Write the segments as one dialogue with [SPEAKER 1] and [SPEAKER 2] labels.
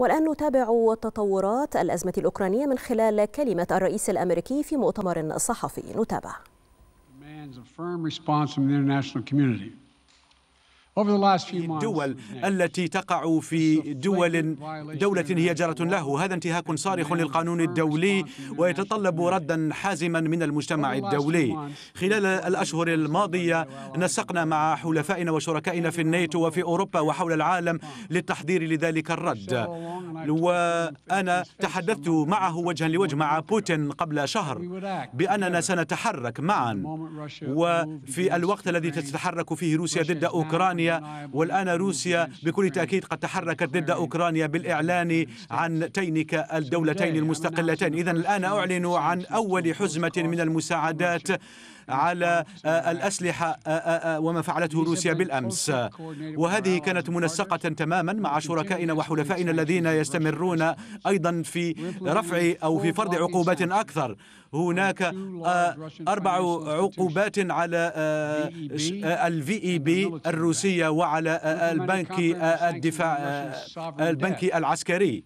[SPEAKER 1] والآن نتابع تطورات الأزمة الأوكرانية من خلال كلمة الرئيس الأمريكي في مؤتمر صحفي نتابع الدول التي تقع في دول دولة هي جارة له هذا انتهاك صارخ للقانون الدولي ويتطلب ردا حازما من المجتمع الدولي خلال الأشهر الماضية نسقنا مع حلفائنا وشركائنا في الناتو وفي أوروبا وحول العالم للتحضير لذلك الرد وأنا تحدثت معه وجها لوجه مع بوتين قبل شهر بأننا سنتحرك معا وفي الوقت الذي تتحرك فيه روسيا ضد أوكرانيا والآن روسيا بكل تأكيد قد تحركت ضد أوكرانيا بالإعلان عن تينك الدولتين المستقلتين إذا الآن أعلن عن أول حزمة من المساعدات على آه، الأسلحة آه، آه، وما فعلته روسيا بالأمس وهذه كانت منسقة تماما مع شركائنا وحلفائنا الذين يستمرون أيضا في رفع أو في فرض عقوبات أكثر هناك أربع عقوبات على الفي إي بي الروسية وعلى البنك الدفاع البنك العسكري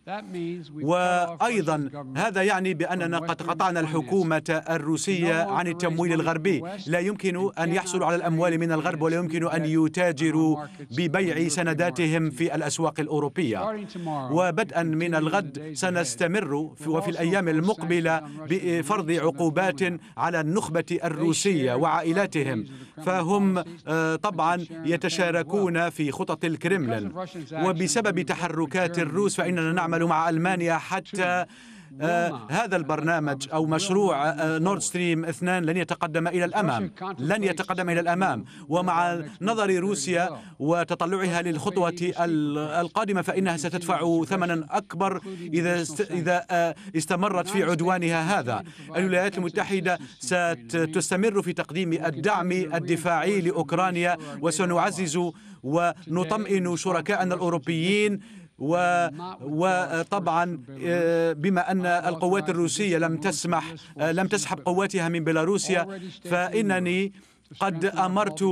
[SPEAKER 1] وأيضا هذا يعني بأننا قد قطعنا الحكومة الروسية عن التمويل الغربي الدولي لا يمكن أن يحصلوا على الأموال من الغرب ولا يمكن أن يتاجروا ببيع سنداتهم في الأسواق الأوروبية وبدءا من الغد سنستمر وفي الأيام المقبلة بفرض عقوبات على النخبة الروسية وعائلاتهم فهم آه، طبعا يتشاركون في خطط الكريملين وبسبب تحركات الروس فإننا نعمل مع ألمانيا حتى آه، هذا البرنامج أو مشروع نورد ستريم 2 لن يتقدم إلى الأمام لن يتقدم إلى الأمام ومع نظر روسيا وتطلعها للخطوة القادمة فإنها ستدفع ثمنا أكبر إذا إذا آه، استمرت في عدوانها هذا الولايات المتحدة ستستمر في تقديم الدعم الدفاعي لأوكرانيا وسنعزز ونطمئن شركاءنا الأوروبيين و وطبعا آه، بما أن القوات الروسية لم تسمح آه، لم تسحب قواتها من بيلاروسيا فإنني قد أمرت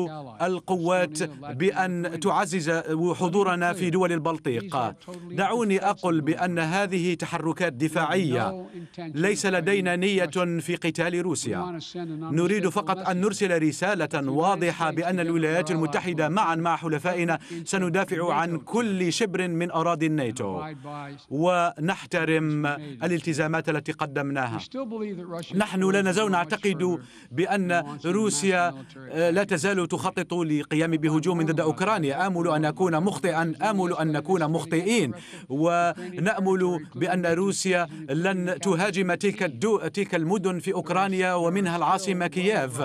[SPEAKER 1] القوات بأن تعزز حضورنا في دول البلطيق دعوني أقل بأن هذه تحركات دفاعية ليس لدينا نية في قتال روسيا نريد فقط أن نرسل رسالة واضحة بأن الولايات المتحدة معا مع حلفائنا سندافع عن كل شبر من أراضي الناتو ونحترم الالتزامات التي قدمناها نحن لا نزال نعتقد بأن روسيا آه، لا تزال تخطط لقيام بهجوم ضد أوكرانيا آمل أن أكون مخطئا آمل أن نكون مخطئين ونأمل بأن روسيا لن تهاجم تلك, تلك المدن في أوكرانيا ومنها العاصمة كييف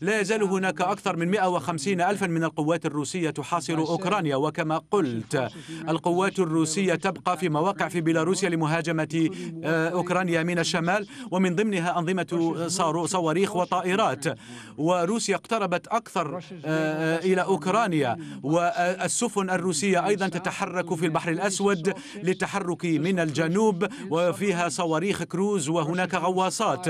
[SPEAKER 1] لا يزال هناك أكثر من 150 ألفا من القوات الروسية تحاصر أوكرانيا وكما قلت القوات الروسية تبقى في مواقع في بيلاروسيا لمهاجمة آه، أوكرانيا من الشمال ومن ضمنها أنظمة صواريخ وطائرات وروسيا اقتربت أكثر آه، آه، إلى أوكرانيا والسفن الروسية أيضا تتحرك في البحر الأسود للتحرك من الجنوب وفيها صواريخ كروز وهناك غواصات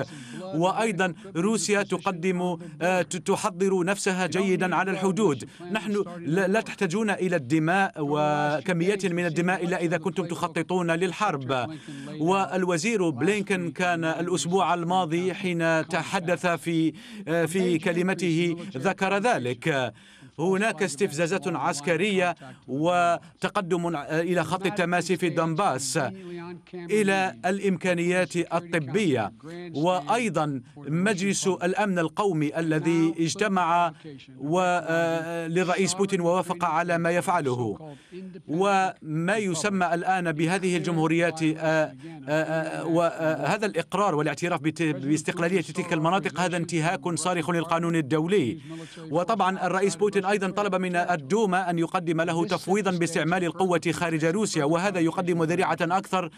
[SPEAKER 1] وأيضا روسيا تقدم آه، تحضر نفسها جيدا على الحدود نحن لا تحتاجون إلى الدماء وكميات من الدماء إلا إذا كنتم تخططون للحرب والوزير بلينكن كان الأسبوع الماضي حين تحدث في آه، في كلمته ذكر ذلك هناك استفزازات عسكرية وتقدم إلى خط التماس في دنباس إلى الإمكانيات الطبية وأيضا مجلس الأمن القومي الذي اجتمع آه، للرئيس بوتين ووافق على ما يفعله وما يسمى الآن بهذه الجمهوريات آه، آه، وهذا الإقرار والاعتراف باستقلالية تلك المناطق هذا انتهاك صارخ للقانون الدولي وطبعا الرئيس بوتين أيضا طلب من الدوما أن يقدم له تفويضا باستعمال القوة خارج روسيا وهذا يقدم ذريعة أكثر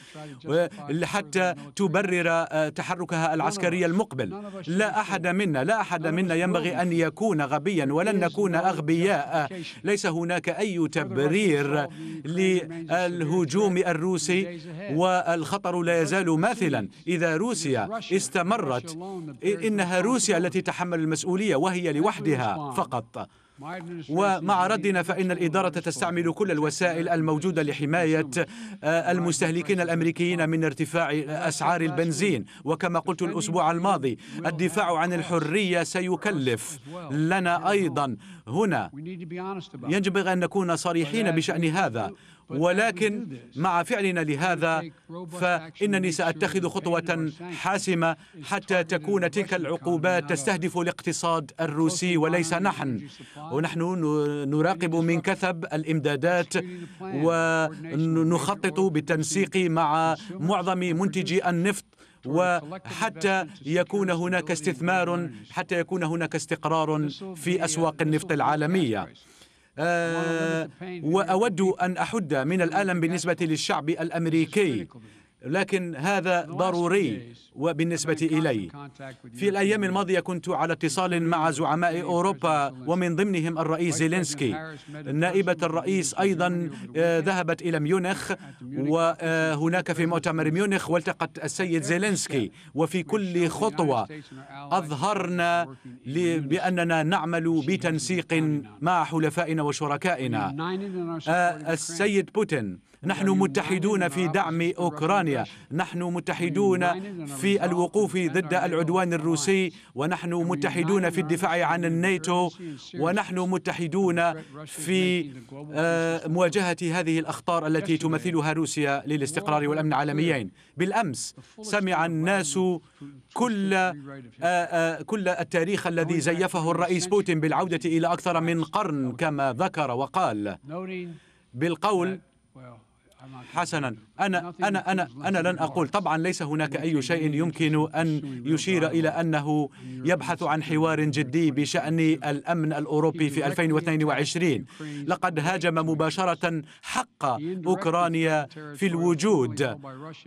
[SPEAKER 1] حتى تبرر آه، تحركها العسكري المقبل لا أحد منا لا أحد منا ينبغي أن يكون غبيا ولن نكون أغبياء ليس هناك أي تبرير للهجوم الروسي والخطر لا يزال ماثلا إذا روسيا استمرت إنها روسيا التي تحمل المسؤولية وهي لوحدها فقط ومع ردنا فإن الإدارة تستعمل كل الوسائل الموجودة لحماية آه، المستهلكين الأمريكيين من ارتفاع أسعار البنزين وكما قلت الأسبوع الماضي الدفاع عن الحرية سيكلف لنا أيضا هنا يجب أن نكون صريحين بشأن هذا ولكن مع فعلنا لهذا فإنني سأتخذ خطوة حاسمة حتى تكون تلك العقوبات تستهدف الاقتصاد الروسي وليس نحن ونحن نراقب من كثب الإمدادات ونخطط بالتنسيق مع معظم منتجي النفط وحتى يكون هناك استثمار حتى يكون هناك استقرار في أسواق النفط العالمية آه، وأود أن أحد من الألم بالنسبة للشعب الأمريكي لكن هذا ضروري وبالنسبة إلي في الأيام الماضية كنت على اتصال مع زعماء أوروبا ومن ضمنهم الرئيس زيلينسكي نائبة الرئيس أيضا آه، ذهبت إلى ميونخ وهناك آه، في مؤتمر ميونخ والتقت السيد زيلينسكي وفي كل خطوة أظهرنا بأننا نعمل بتنسيق مع حلفائنا وشركائنا آه، السيد بوتين نحن متحدون في دعم أوكرانيا الروسية نعم. نحن متحدون نعم. في الوقوف نعم. ضد العدوان الروسي ونحن متحدون في الدفاع عن الناتو ونحن متحدون في آه، مواجهة هذه الأخطار التي تمثلها روسيا للاستقرار والأمن العالميين بالأمس سمع الناس كل آه، آه، كل التاريخ الذي زيفه الرئيس بوتين بالعودة إلى أكثر من قرن كما ذكر وقال بالقول حسنا أنا أنا أنا أنا لن أقول طبعا ليس هناك أي شيء يمكن أن يشير إلى أنه يبحث عن حوار جدي بشأن الأمن الأوروبي في 2022 لقد هاجم مباشرة حق أوكرانيا في الوجود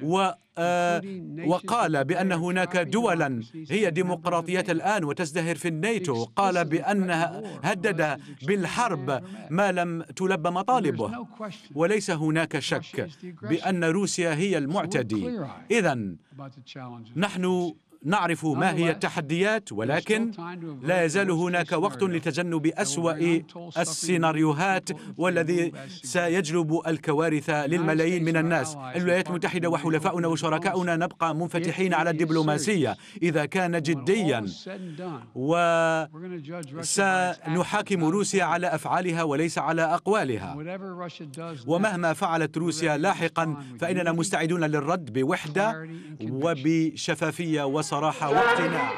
[SPEAKER 1] و آه، وقال بأن هناك دولا هي ديمقراطيات الآن وتزدهر في الناتو قال بأنها هدد بالحرب ما لم تلب مطالبه وليس هناك شك شك بأن روسيا هي المعتدي إذا نحن نعرف ما هي نعم. التحديات ولكن لا يزال هناك وقت لتجنب أسوأ السيناريوهات والذي سيجلب الكوارث للملايين من الناس الولايات المتحدة وحلفاؤنا وشركاؤنا نبقى منفتحين على الدبلوماسية إذا كان جديا وسنحاكم روسيا على أفعالها وليس على أقوالها ومهما فعلت روسيا لاحقا فإننا مستعدون للرد بوحدة وبشفافية وصحة صراحة واقتناع